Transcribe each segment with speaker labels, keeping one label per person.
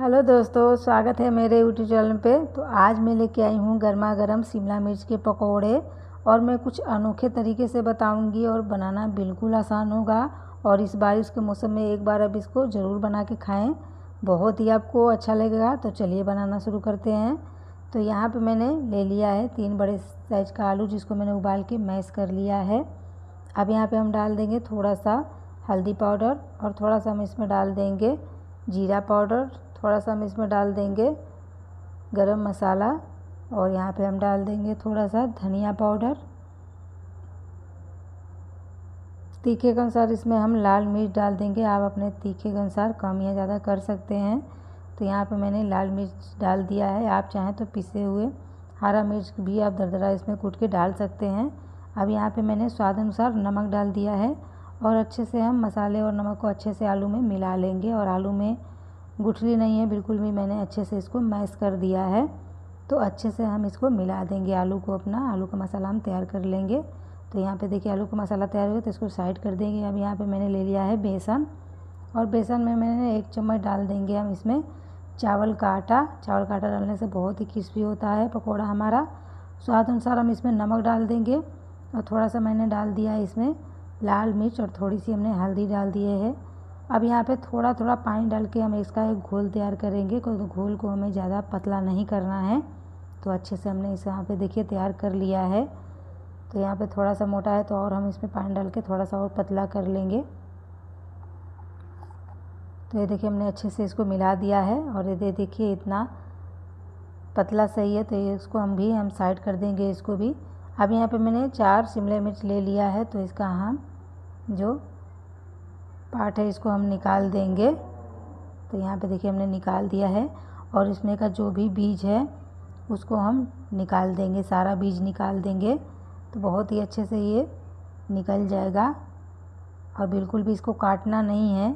Speaker 1: hello दोस्तों स्वागत है मेरे यूट्यूब चैनल पे तो आज मैं लेके आई हूँ गर्मा गर्म शिमला मिर्च के पकोड़े और मैं कुछ अनोखे तरीके से बताऊँगी और बनाना बिल्कुल आसान होगा और इस बारिश के मौसम में एक बार अब इसको ज़रूर बना के खाएँ बहुत ही आपको अच्छा लगेगा तो चलिए बनाना शुरू करते हैं तो यहाँ पर मैंने ले लिया है तीन बड़े साइज का आलू जिसको मैंने उबाल के मैश कर लिया है अब यहाँ पर हम डाल देंगे थोड़ा सा हल्दी पाउडर और थोड़ा सा हम इसमें डाल देंगे जीरा पाउडर थोड़ा सा हम इसमें डाल देंगे गरम मसाला और यहाँ पे हम डाल देंगे थोड़ा सा धनिया पाउडर तीखे के अनुसार इसमें हम लाल मिर्च डाल देंगे आप अपने तीखे के अनुसार कम या ज़्यादा कर सकते हैं तो यहाँ पे मैंने लाल मिर्च डाल दिया है आप चाहें तो पिसे हुए हरा मिर्च भी आप दरदरा इसमें कूट के डाल सकते हैं अब यहाँ पे मैंने स्वाद अनुसार नमक डाल दिया है और अच्छे से हम मसाले और नमक को अच्छे से आलू में मिला लेंगे और आलू में गुठली नहीं है बिल्कुल भी मैंने अच्छे से इसको मैश कर दिया है तो अच्छे से हम इसको मिला देंगे आलू को अपना आलू का मसाला हम तैयार कर लेंगे तो यहाँ पे देखिए आलू का मसाला तैयार हो गया तो इसको साइड कर देंगे अब यहाँ पे मैंने ले लिया है बेसन और बेसन में मैंने एक चम्मच डाल देंगे हम इसमें चावल का आटा चावल का आटा डालने से बहुत ही क्रिस्पी होता है पकौड़ा हमारा स्वाद अनुसार हम इसमें नमक डाल देंगे और थोड़ा सा मैंने डाल दिया है इसमें लाल मिर्च और थोड़ी सी हमने हल्दी डाल दिए है अब यहाँ पे थोड़ा थोड़ा पानी डाल के हम इसका एक घोल तैयार करेंगे क्योंकि घोल को हमें ज़्यादा पतला नहीं करना है तो अच्छे से हमने इसे यहाँ पे देखिए तैयार कर लिया है तो यहाँ पे थोड़ा सा मोटा है तो और हम इसमें पानी डाल के थोड़ा सा और पतला कर लेंगे तो ये देखिए हमने अच्छे से इसको मिला दिया है और ये देखिए इतना पतला सही है तो ये इसको हम भी हम साइड कर देंगे इसको भी अब यहाँ पर मैंने चार शिमला मिर्च ले लिया है तो इसका हम जो पार्ट है इसको हम निकाल देंगे तो यहाँ पे देखिए हमने निकाल दिया है और इसमें का जो भी बीज है उसको हम निकाल देंगे सारा बीज निकाल देंगे तो बहुत ही अच्छे से ये निकल जाएगा और बिल्कुल भी इसको काटना नहीं है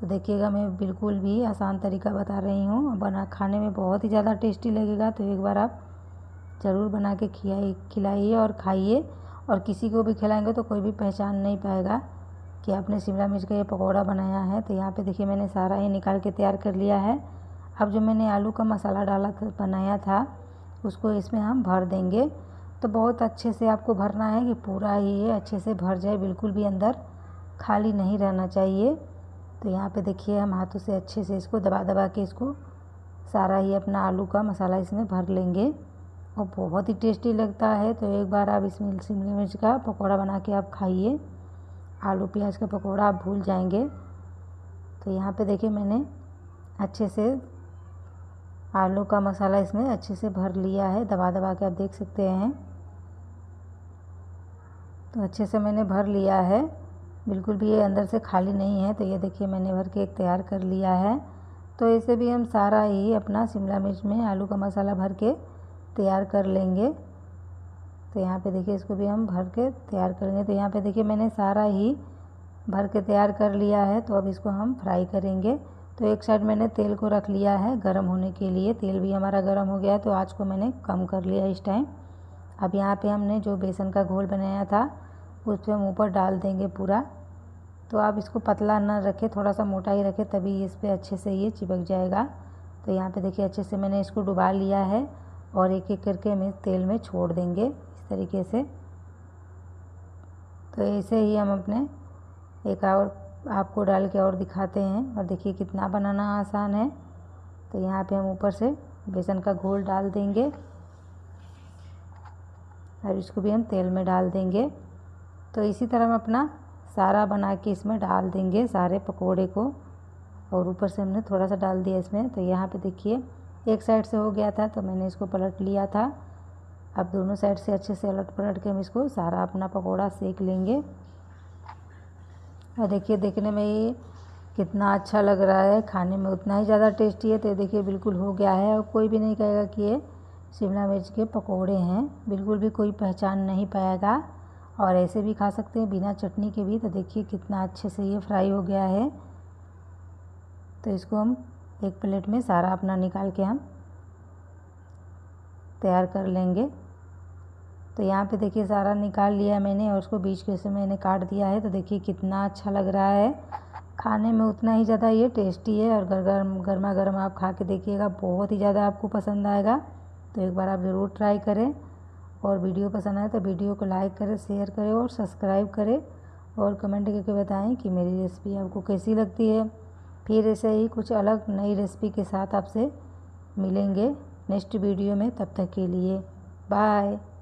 Speaker 1: तो देखिएगा मैं बिल्कुल भी आसान तरीका बता रही हूँ बना खाने में बहुत ही ज़्यादा टेस्टी लगेगा तो एक बार आप ज़रूर बना के खिलाई खिलाइए और खाइए और किसी को भी खिलाएंगे तो कोई भी पहचान नहीं पाएगा कि आपने शिमला मिर्च का ये पकौड़ा बनाया है तो यहाँ पे देखिए मैंने सारा ये निकाल के तैयार कर लिया है अब जो मैंने आलू का मसाला डाला था बनाया था उसको इसमें हम भर देंगे तो बहुत अच्छे से आपको भरना है कि पूरा ही ये अच्छे से भर जाए बिल्कुल भी अंदर खाली नहीं रहना चाहिए तो यहाँ पे देखिए हम हाथों से अच्छे से इसको दबा दबा के इसको सारा ही अपना आलू का मसाला इसमें भर लेंगे और बहुत ही टेस्टी लगता है तो एक बार आप इसमें शिमला मिर्च का पकौड़ा बना के आप खाइए आलू प्याज का पकौड़ा आप भूल जाएंगे तो यहाँ पे देखिए मैंने अच्छे से आलू का मसाला इसमें अच्छे से भर लिया है दबा दबा के आप देख सकते हैं तो अच्छे से मैंने भर लिया है बिल्कुल भी ये अंदर से खाली नहीं है तो ये देखिए मैंने भर के एक तैयार कर लिया है तो इसे भी हम सारा ही अपना शिमला मिर्च में आलू का मसाला भर के तैयार कर लेंगे तो यहाँ पे देखिए इसको भी हम भर के तैयार करेंगे तो यहाँ पे देखिए मैंने सारा ही भर के तैयार कर लिया है तो अब इसको हम फ्राई करेंगे तो एक साइड मैंने तेल को रख लिया है गर्म होने के लिए तेल भी हमारा गर्म हो गया है तो आज को मैंने कम कर लिया इस टाइम अब यहाँ पे हमने जो बेसन का घोल बनाया था उस पर हम ऊपर डाल देंगे पूरा तो आप इसको पतला ना रखें थोड़ा सा मोटा ही रखें तभी इस पर अच्छे से ये चिपक जाएगा तो यहाँ पे देखिए अच्छे से मैंने इसको डुबा लिया है और एक एक करके हम तेल में छोड़ देंगे तरीके से तो ऐसे ही हम अपने एक और आपको डाल के और दिखाते हैं और देखिए कितना बनाना आसान है तो यहाँ पे हम ऊपर से बेसन का घोल डाल देंगे और इसको भी हम तेल में डाल देंगे तो इसी तरह हम अपना सारा बना के इसमें डाल देंगे सारे पकोड़े को और ऊपर से हमने थोड़ा सा डाल दिया इसमें तो यहाँ पे देखिए एक साइड से हो गया था तो मैंने इसको पलट लिया था अब दोनों साइड से अच्छे से अलट पलट के हम इसको सारा अपना पकौड़ा सेक लेंगे और देखिए देखने में ये कितना अच्छा लग रहा है खाने में उतना ही ज़्यादा टेस्टी है तो देखिए बिल्कुल हो गया है और कोई भी नहीं कहेगा कि ये शिमला मिर्च के पकोड़े हैं बिल्कुल भी कोई पहचान नहीं पाएगा और ऐसे भी खा सकते हैं बिना चटनी के भी तो देखिए कितना अच्छे से ये फ्राई हो गया है तो इसको हम एक प्लेट में सारा अपना निकाल के हम तैयार कर लेंगे तो यहाँ पे देखिए सारा निकाल लिया मैंने और उसको बीच के से मैंने काट दिया है तो देखिए कितना अच्छा लग रहा है खाने में उतना ही ज़्यादा ये टेस्टी है और गर्म गर्मा गर्म आप खा के देखिएगा बहुत ही ज़्यादा आपको पसंद आएगा तो एक बार आप ज़रूर ट्राई करें और वीडियो पसंद आए तो वीडियो को लाइक करें शेयर करें और सब्सक्राइब करें और कमेंट करके बताएं कि मेरी रेसिपी आपको कैसी लगती है फिर ऐसे ही कुछ अलग नई रेसिपी के साथ आपसे मिलेंगे नेक्स्ट वीडियो में तब तक के लिए बाय